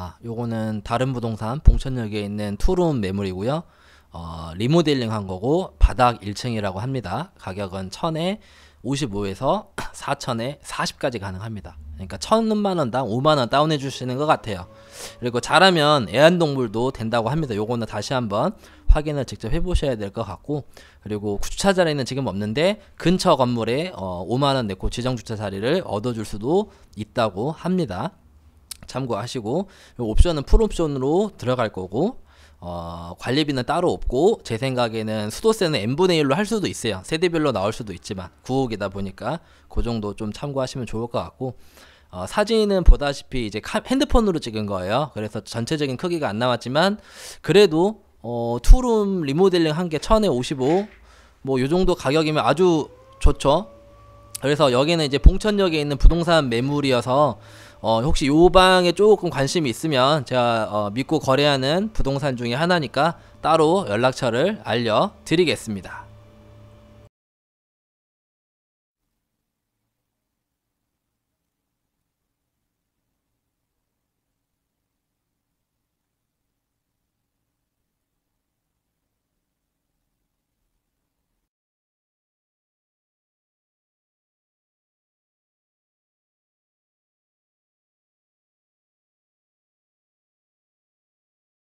아, 요거는 다른 부동산 봉천역에 있는 투룸 매물이고요. 어, 리모델링 한 거고 바닥 1층이라고 합니다. 가격은 1000에 55에서 4000에 40까지 가능합니다. 그러니까 1000만 원당 5만 원 다운해 주시는 것 같아요. 그리고 잘하면 애완동물도 된다고 합니다. 요거는 다시 한번 확인을 직접 해보셔야 될 것 같고 그리고 주차 자리는 지금 없는데 근처 건물에 어, 5만 원 내고 지정 주차 자리를 얻어줄 수도 있다고 합니다. 참고하시고 옵션은 풀옵션으로 들어갈 거고 어, 관리비는 따로 없고 제 생각에는 수도세는 n분의 1로 할 수도 있어요 세대별로 나올 수도 있지만 9억이다 보니까 그 정도 좀 참고하시면 좋을 것 같고 어, 사진은 보다시피 이제 카, 핸드폰으로 찍은 거예요 그래서 전체적인 크기가 안 나왔지만 그래도 어, 투룸 리모델링 한 개 1000에 55 뭐 요 정도 가격이면 아주 좋죠 그래서 여기는 이제 봉천역에 있는 부동산 매물이어서 어, 혹시 요 방에 조금 관심이 있으면 제가 어, 믿고 거래하는 부동산 중에 하나니까 따로 연락처를 알려드리겠습니다.